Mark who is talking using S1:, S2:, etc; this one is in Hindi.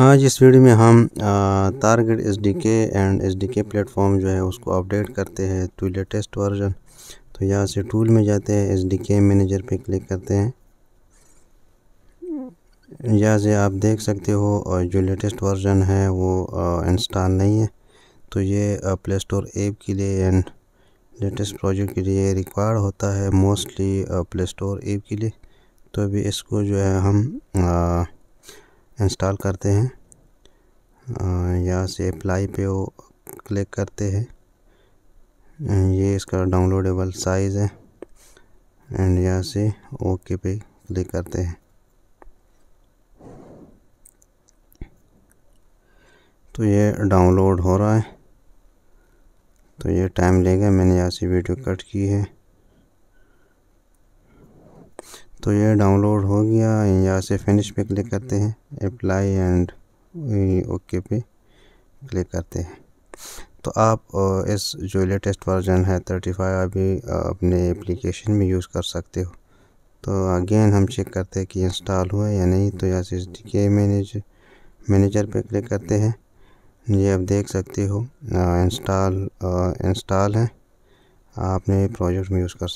S1: आज इस वीडियो में हम target S D K and S D K platform जो है उसको अपडेट करते हैं टू लेटेस्ट वर्जन तो यहाँ से टूल में जाते हैं एस डी के मैनेजर पे क्लिक करते हैं यहाँ से आप देख सकते हो और जो लेटेस्ट वर्जन है वो इंस्टॉल नहीं है तो ये प्ले स्टोर ऐप के लिए एंड लेटेस्ट प्रोजेक्ट के लिए रिक्वायर्ड होता है मोस्टली प्ले स्टोर ऐप के लिए तो अभी इसको जो है हम इंस्टॉल करते हैं यहाँ से अप्लाई पे वो क्लिक करते हैं ये इसका डाउनलोडेबल साइज़ है एंड यहाँ से ओके पे क्लिक करते हैं तो ये डाउनलोड हो रहा है तो ये टाइम लेगा मैंने यहाँ से वीडियो कट की है तो ये डाउनलोड हो गया यहाँ से फिनिश पे क्लिक करते हैं अप्लाई एंड ओके पे क्लिक करते हैं तो आप इस जो लेटेस्ट वर्जन है थर्टी फाइव अभी अपने एप्लीकेशन में यूज़ कर सकते हो तो अगेन हम चेक करते हैं कि इंस्टॉल हुआ है या नहीं तो यहाँ से के मैनेज मैनेजर पे क्लिक करते हैं ये आप देख सकते हो इंस्टॉल इंस्टॉल है आपने प्रोजेक्ट में यूज़ कर सकते